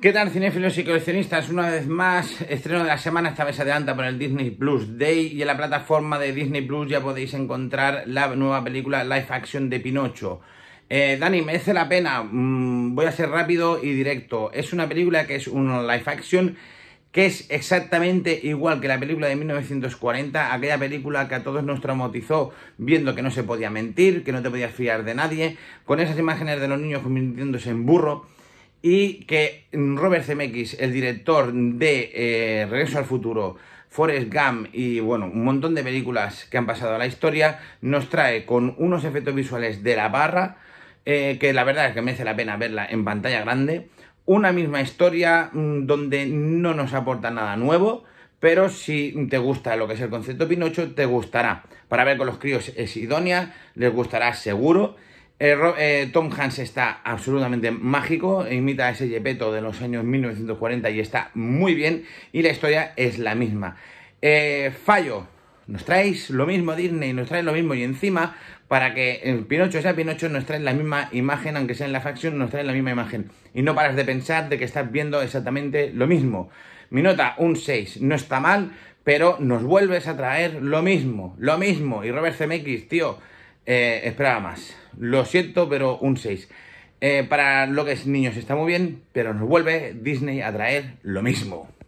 ¿Qué tal cinéfilos y coleccionistas? Una vez más, estreno de la semana, esta vez adelanta por el Disney Plus Day y en la plataforma de Disney Plus ya podéis encontrar la nueva película Live Action de Pinocho. Eh, Dani, merece la pena, mm, voy a ser rápido y directo. Es una película que es un live action que es exactamente igual que la película de 1940, aquella película que a todos nos traumatizó viendo que no se podía mentir, que no te podías fiar de nadie, con esas imágenes de los niños convirtiéndose en burro y que Robert Zemeckis, el director de eh, Regreso al Futuro, Forrest Gump y bueno, un montón de películas que han pasado a la historia, nos trae con unos efectos visuales de la barra, eh, que la verdad es que merece la pena verla en pantalla grande, una misma historia mm, donde no nos aporta nada nuevo, pero si te gusta lo que es el concepto Pinocho, te gustará. Para ver con los críos es idónea, les gustará seguro. Eh, Tom Hanks está absolutamente mágico, imita a ese yepeto de los años 1940 y está muy bien, y la historia es la misma. Eh, fallo, nos traéis lo mismo Disney, nos traéis lo mismo, y encima, para que el Pinocho sea Pinocho, nos trae la misma imagen, aunque sea en la faction, nos trae la misma imagen. Y no paras de pensar de que estás viendo exactamente lo mismo. Mi nota, un 6, no está mal, pero nos vuelves a traer lo mismo, lo mismo. Y Robert CMX, tío, eh, esperaba más. Lo siento, pero un 6. Eh, para lo que es niños está muy bien, pero nos vuelve Disney a traer lo mismo.